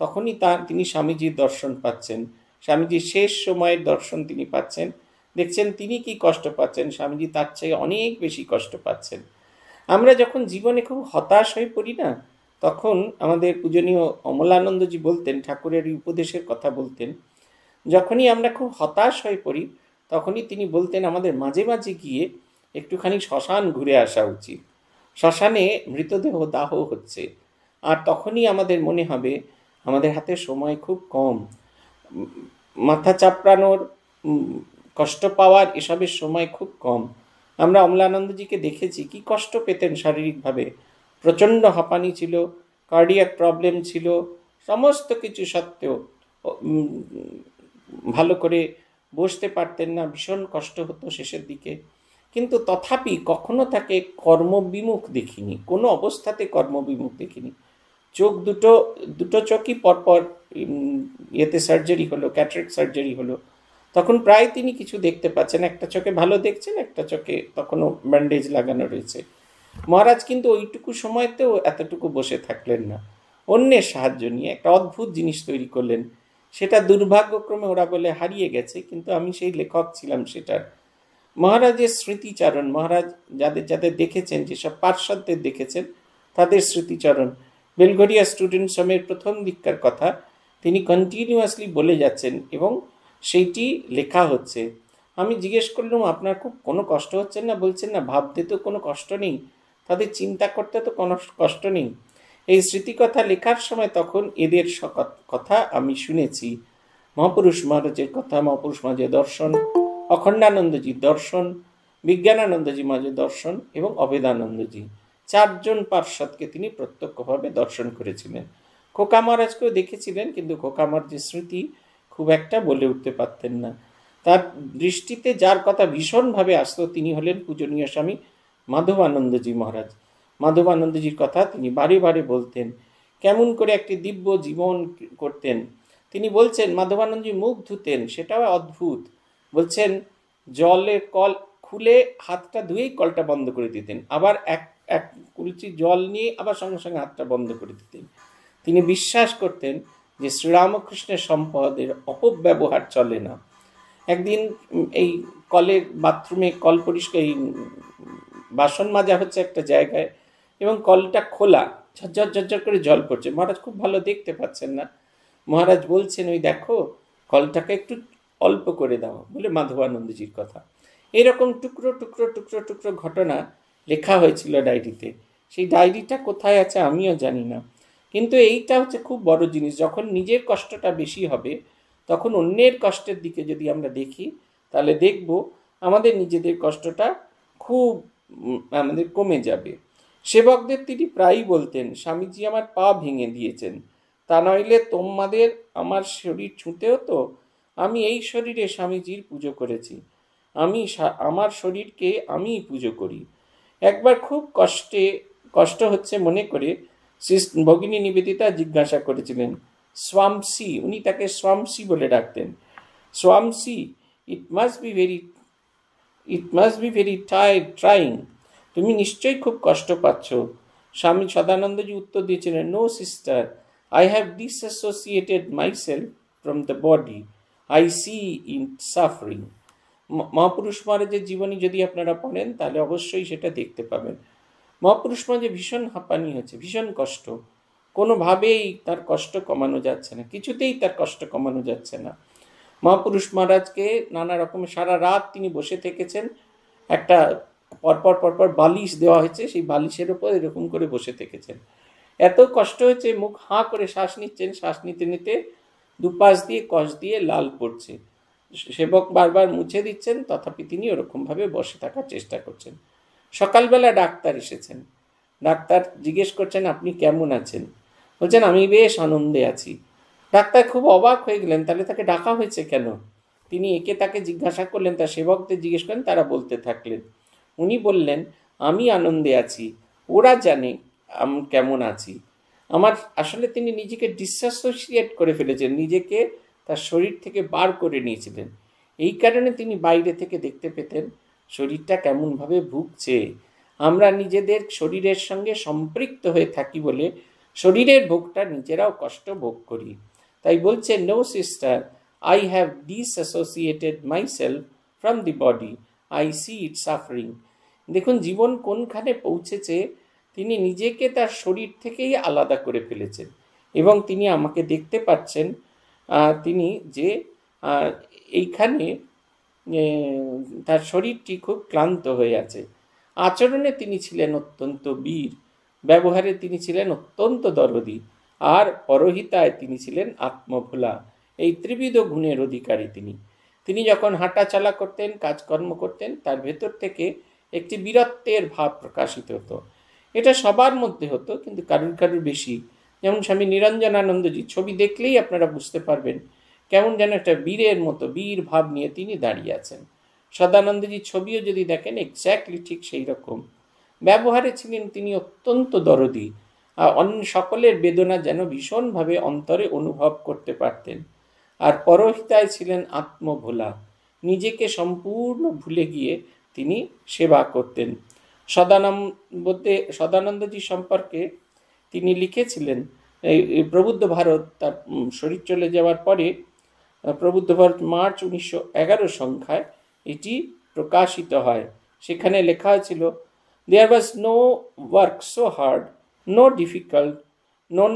[SPEAKER 1] তখনই তার তিনি স্বামীজির দর্শন পাচ্ছেন স্বামীজি শেষ সময়ের দর্শন তিনি পাচ্ছেন দেখছেন তিনি কি কষ্ট পাচ্ছেন স্বামীজি তার চেয়ে অনেক বেশি কষ্ট পাচ্ছেন আমরা যখন জীবনে খুব হতাশ হয়ে পড়ি না তখন আমাদের পূজনীয় অমলানন্দজি বলতেন ঠাকুরের উপদেশের কথা বলতেন যখনই আমরা খুব হতাশ হয়ে পড়ি তখনই তিনি বলতেন আমাদের মাঝে মাঝে গিয়ে একটুখানি শ্মশান ঘুরে আসা উচিত শ্মশানে মৃতদেহ দাহ হচ্ছে আর তখনই আমাদের মনে হবে আমাদের হাতে সময় খুব কম মাথা চাপড়ানোর কষ্ট পাওয়ার এসবের সময় খুব কম আমরা অমলানন্দজিকে দেখেছি কি কষ্ট পেতেন শারীরিকভাবে প্রচণ্ড হাঁপানি ছিল কার্ডিয়াক প্রবলেম ছিল সমস্ত কিছু সত্ত্বেও ভালো করে বসতে পারতেন না ভীষণ কষ্ট হতো শেষের দিকে কিন্তু তথাপি কখনো তাকে কর্মবিমুখ দেখিনি কোনো অবস্থাতে কর্মবিমুখ দেখিনি চোখ দুটো দুটো চোখই পরপর ইয়েতে সার্জারি হলো ক্যাটারেক সার্জারি হলো তখন প্রায় তিনি কিছু দেখতে পাচ্ছেন একটা চোখে ভালো দেখছেন একটা চোখে তখনও ব্যান্ডেজ লাগানো রয়েছে মহারাজ কিন্তু ওইটুকু সময়তেও এতটুকু বসে থাকলেন না অন্যের সাহায্য নিয়ে একটা অদ্ভুত জিনিস তৈরি করলেন সেটা দুর্ভাগ্যক্রমে ওরা বলে হারিয়ে গেছে কিন্তু আমি সেই লেখক ছিলাম সেটার মহারাজের স্মৃতিচারণ মহারাজ যাদের যাদের দেখেছেন যেসব পার্শ্বদের দেখেছেন তাদের স্মৃতিচারণ বেলঘরিয়া স্টুডেন্ট সমের প্রথম দিককার কথা তিনি কন্টিনিউয়াসলি বলে যাচ্ছেন এবং সেইটি লেখা হচ্ছে আমি জিজ্ঞেস করলাম আপনার খুব কোনো কষ্ট হচ্ছে না বলছেন না ভাবতে তো কোনো কষ্ট নেই তাদের চিন্তা করতে তো কোনো কষ্ট নেই এই স্মৃতিকথা লেখার সময় তখন এদের কথা আমি শুনেছি মহাপুরুষ মহারাজের কথা মহাপুরুষ মহাজের দর্শন অখণ্ডানন্দজির দর্শন বিজ্ঞানানন্দজি মহাজের দর্শন এবং অবেদানন্দজি চারজন পার্শ্বদকে তিনি প্রত্যক্ষভাবে দর্শন করেছিলেন খোকা মহারাজকেও দেখেছিলেন কিন্তু খোকা যে স্মৃতি খুব একটা বলে উঠতে পারতেন না তার দৃষ্টিতে যার কথা ভীষণভাবে আসত তিনি হলেন পূজনীয় স্বামী মাধবানন্দজি মহারাজ মাধবানন্দজির কথা তিনি বারে বারে বলতেন কেমন করে একটি দিব্য জীবন করতেন তিনি বলছেন মাধবানন্দজি মুখ ধুতেন সেটাও অদ্ভুত বলছেন জলে কল খুলে হাতটা ধুয়েই কলটা বন্ধ করে দিতেন আবার এক এক কুলচি জল নিয়ে আবার সঙ্গে সঙ্গে হাতটা বন্ধ করে দিতেন তিনি বিশ্বাস করতেন যে শ্রীরামকৃষ্ণের সম্পদের অপব্যবহার চলে না একদিন এই কলের বাথরুমে কল পরিষ্কার এই বাসন মাজা হচ্ছে একটা জায়গায় এবং কলটা খোলা ঝরঝর ঝরঝর করে জল পড়ছে মহারাজ খুব ভালো দেখতে পাচ্ছেন না মহারাজ বলছেন ওই দেখো কলটাকে একটু অল্প করে দাও বলে মাধবানন্দজির কথা এরকম টুকরো টুকরো টুকরো টুকরো ঘটনা লেখা হয়েছিল ডায়েরিতে সেই ডায়েরিটা কোথায় আছে আমিও জানি না কিন্তু এইটা হচ্ছে খুব বড় জিনিস যখন নিজের কষ্টটা বেশি হবে তখন অন্যের কষ্টের দিকে যদি আমরা দেখি তাহলে দেখব আমাদের নিজেদের কষ্টটা খুব আমাদের কমে যাবে সেবকদের তিনি প্রায়ই বলতেন স্বামীজি আমার পা ভেঙে দিয়েছেন তা নইলে তোমাদের আমার শরীর ছুঁতে হতো আমি এই শরীরে স্বামীজির পুজো করেছি আমি আমার শরীরকে আমিই পুজো করি একবার খুব কষ্টে কষ্ট হচ্ছে মনে করে ভগিনী নিবেদিতা জিজ্ঞাসা করেছিলেন সোয়ামসি উনি তাকে সোয়ামসি বলে ডাকতেন সোয়ামসি it must be very it must be very try trying তুমি নিশ্চয়ই খুব কষ্ট পাচ্ছ স্বামী সদানন্দজি উত্তর দিয়েছিলেন no sister I have my self from the body I see in suffering মহাপুরুষ মহারাজের জীবনী যদি আপনারা পড়েন তাহলে অবশ্যই সেটা দেখতে পাবেন মহাপুরুষ মহারাজে ভীষণ হাঁপানি হয়েছে ভীষণ কষ্ট কোনোভাবেই তার কষ্ট কমানো যাচ্ছে না কিছুতেই তার কষ্ট কমানো যাচ্ছে না মহাপুরুষ মহারাজকে নানা রকম সারা রাত তিনি বসে থেকেছেন একটা পরপর পরপর বালিশ দেওয়া হয়েছে সেই বালিশের ওপর এরকম করে বসে থেকেছেন এত কষ্ট হয়েছে মুখ হাঁ করে শ্বাস নিচ্ছেন শ্বাস নিতে নিতে দুপাশ দিয়ে কষ দিয়ে লাল পড়ছে সেবক বারবার মুছে দিচ্ছেন তথাপি তিনি ওরকমভাবে বসে থাকার চেষ্টা করছেন সকালবেলা ডাক্তার এসেছেন ডাক্তার জিজ্ঞেস করছেন আপনি কেমন আছেন বলছেন আমি বেশ আনন্দে আছি ডাক্তার খুব অবাক হয়ে গেলেন তাহলে তাকে ডাকা হয়েছে কেন তিনি একে তাকে জিজ্ঞাসা করলেন তার সেবকদের জিজ্ঞেস করেন তারা বলতে থাকলেন উনি বললেন আমি আনন্দে আছি ওরা জানে আমি কেমন আছি আমার আসলে তিনি নিজেকে ডিসঅ্যাসোসিয়েট করে ফেলেছেন নিজেকে তার শরীর থেকে বার করে নিয়েছিলেন এই কারণে তিনি বাইরে থেকে দেখতে পেতেন শরীরটা কেমনভাবে ভুগছে আমরা নিজেদের শরীরের সঙ্গে সম্পৃক্ত হয়ে থাকি বলে শরীরের ভোগটা নিজেরাও কষ্ট ভোগ করি তাই বলছে no sister I have my self from the body I see it suffering দেখুন জীবন কোনখানে পৌঁছেছে তিনি নিজেকে তার শরীর থেকেই আলাদা করে ফেলেছেন এবং তিনি আমাকে দেখতে পাচ্ছেন তিনি যে এইখানে তার শরীরটি খুব ক্লান্ত হয়ে আছে আচরণে তিনি ছিলেন অত্যন্ত বীর ব্যবহারে তিনি ছিলেন অত্যন্ত দরদি আর পরহিতায় তিনি ছিলেন আত্মভোলা এই ত্রিবিধ গুণের অধিকারী তিনি তিনি যখন হাঁটা চালা করতেন কাজকর্ম করতেন তার ভেতর থেকে একটি বীরত্বের ভাব প্রকাশিত হতো এটা সবার মধ্যে হতো কিন্তু কারুর কারুর বেশি যেমন স্বামী নিরঞ্জনানন্দজি ছবি দেখলেই আপনারা বুঝতে পারবেন কেমন যেন একটা বীরের মতো বীর ভাব নিয়ে তিনি দাঁড়িয়ে আছেন সদানন্দজির ছবিও যদি দেখেন এক্স্যাক্টলি ঠিক সেই রকম ব্যবহারে ছিলেন তিনি অত্যন্ত দরদি আর অন্য সকলের বেদনা যেন ভীষণভাবে অন্তরে অনুভব করতে পারতেন আর পরহিতায় ছিলেন আত্মভোলা নিজেকে সম্পূর্ণ ভুলে গিয়ে তিনি সেবা করতেন সদানন্দে সদানন্দজি সম্পর্কে তিনি লিখেছিলেন এই প্রবুদ্ধ ভারত তার শরীর চলে যাওয়ার পরে প্রবুদ্ধ ভারত মার্চ উনিশশো এগারো সংখ্যায় এটি প্রকাশিত হয় সেখানে লেখা ছিল there was no work so hard no difficult none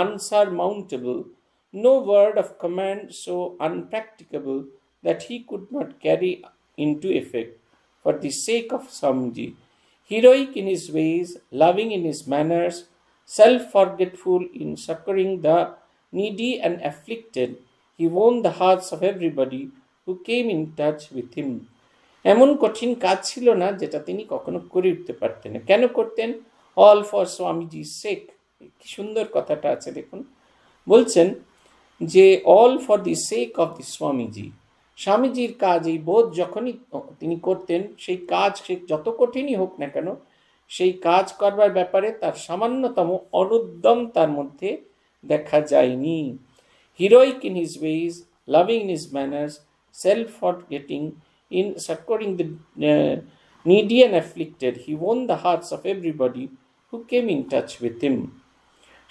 [SPEAKER 1] answer no word of command so so that he could not carry into effect for the sake of Swamiji heroic in his ways, loving in his manners, self forgetful in succoring the needy and afflicted, he won the hearts of everybody who came in touch with him. এমন কঠিন কাজ ছিল না যেটা তিনি কখনো করে উঠতে পারতেন না কেন করতেন অল ফর স্বামীজি শেখ কি সুন্দর কথাটা আছে দেখুন বলছেন যে all for the sake of the Swamiji স্বামীজির কাজ এই বোধ যখনই তিনি করতেন সেই কাজ সে যত কঠিনই হোক না কেন সেই কাজ করবার ব্যাপারে তার সামান্যতম অনুদ্যম তার মধ্যে দেখা যায়নি heroic in his ways loving in his manners self forgetting in succouring the needy and afflicted he won the hearts of everybody who came in touch with him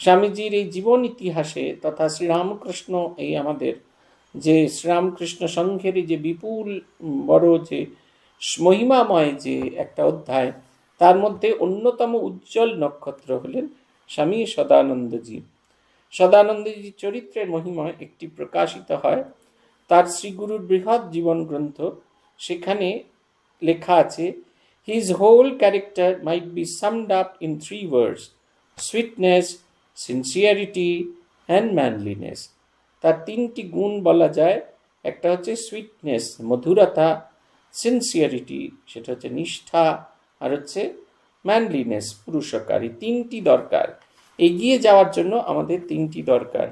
[SPEAKER 1] স্বামীজির এই জীবন ইতিহাসে তথা শ্রীরামকৃষ্ণ এই আমাদের যে শ্রীরামকৃষ্ণ সংঘেরই যে বিপুল বড় যে মহিমাময় যে একটা অধ্যায় তার মধ্যে অন্যতম উজ্জ্বল নক্ষত্র হলেন স্বামী সদানন্দজি সদানন্দজি চরিত্রের মহিমা একটি প্রকাশিত হয় তার শ্রীগুরুর বৃহৎ জীবন গ্রন্থ সেখানে লেখা আছে his whole character might be summed up in three words sweetness sincerity and manliness তার তিনটি গুণ বলা যায় একটা হচ্ছে সুইটনেস মধুরতা সিনসিয়ারিটি সেটা হচ্ছে নিষ্ঠা আর হচ্ছে ম্যানলিনেস এই তিনটি দরকার এগিয়ে যাওয়ার জন্য আমাদের তিনটি দরকার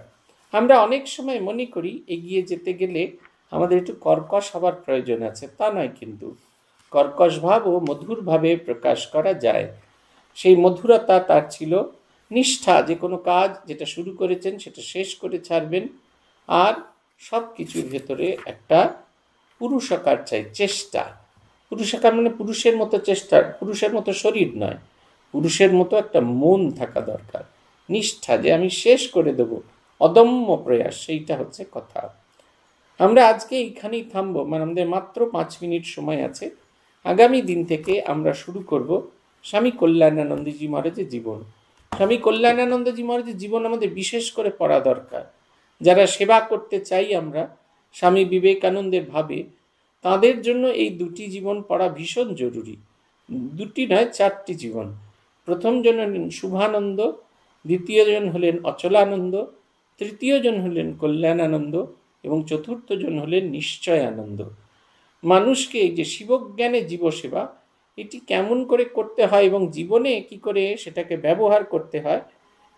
[SPEAKER 1] আমরা অনেক সময় মনে করি এগিয়ে যেতে গেলে আমাদের একটু কর্কশ হবার প্রয়োজন আছে তা নয় কিন্তু কর্কশ ভাব ও মধুরভাবে প্রকাশ করা যায় সেই মধুরতা তার ছিল নিষ্ঠা যে কোনো কাজ যেটা শুরু করেছেন সেটা শেষ করে ছাড়বেন আর সব কিছুর ভেতরে একটা পুরুষাকার চাই চেষ্টা পুরুষাকার মানে পুরুষের মতো চেষ্টা পুরুষের মতো শরীর নয় পুরুষের মতো একটা মন থাকা দরকার নিষ্ঠা যে আমি শেষ করে দেব অদম্য প্রয়াস সেইটা হচ্ছে কথা আমরা আজকে এইখানেই থামবো মানে আমাদের মাত্র পাঁচ মিনিট সময় আছে আগামী দিন থেকে আমরা শুরু করব স্বামী কল্যাণানন্দজি মহারাজের জীবন স্বামী কল্যাণানন্দজি মহারাজের জীবন আমাদের বিশেষ করে পড়া দরকার যারা সেবা করতে চাই আমরা স্বামী বিবেকানন্দের ভাবে তাদের জন্য এই দুটি জীবন পড়া ভীষণ জরুরি দুটি নয় চারটি জীবন প্রথমজন হলেন শুভানন্দ দ্বিতীয়জন হলেন অচলানন্দ তৃতীয়জন হলেন কল্যাণানন্দ এবং চতুর্থজন হলেন নিশ্চয় আনন্দ মানুষকে এই যে শিবজ্ঞানে জীবসেবা এটি কেমন করে করতে হয় এবং জীবনে কি করে সেটাকে ব্যবহার করতে হয়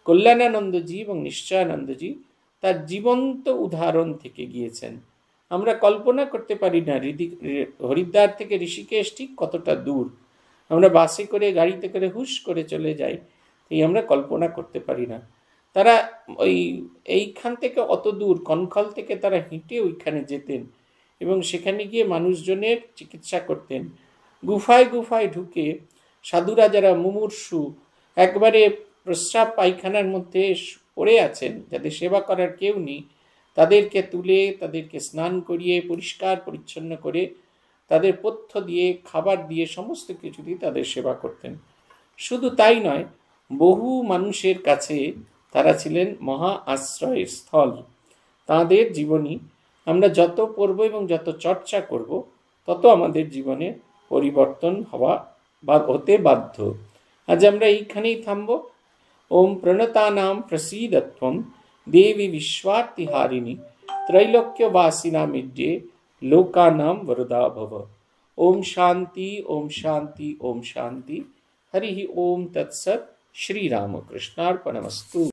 [SPEAKER 1] কল্যাণানন্দজি এবং নিশ্চয়ানন্দজি তার জীবন্ত উদাহরণ থেকে গিয়েছেন আমরা কল্পনা করতে পারি না হরিদ্বার থেকে ঋষিকেশ ঠিক কতটা দূর আমরা বাসে করে গাড়িতে করে হুশ করে চলে যাই এই আমরা কল্পনা করতে পারি না তারা ওই এইখান থেকে অত দূর কনখল থেকে তারা হেঁটে ওইখানে যেতেন এবং সেখানে গিয়ে মানুষজনের চিকিৎসা করতেন গুফায় গুফায় ঢুকে সাধুরা যারা মুমূর্ষু একবারে প্রস্রাব পায়খানার মধ্যে পড়ে আছেন যাদের সেবা করার কেউ নেই তাদেরকে তুলে তাদেরকে স্নান করিয়ে পরিষ্কার পরিচ্ছন্ন করে তাদের পথ্য দিয়ে খাবার দিয়ে সমস্ত কিছু দিয়ে তাদের সেবা করতেন শুধু তাই নয় বহু মানুষের কাছে তারা ছিলেন মহা আশ্রয়ের স্থল তাঁদের জীবনী আমরা যত পড়ব এবং যত চর্চা করব তত আমাদের জীবনে পরিবর্তন হওয়া বা হতে বাধ্য আজ আমরা এইখানেই থামবো ओम प्रणता प्रसीदत्व देवी विश्वातिहारिणी त्रैलोक्यवासिना मिड्ये लोकानां वरदा भव ओम शांति ओम शांति ओम शांति हरि ओम तत्सत श्री रामकृष्णार्पणमस्तु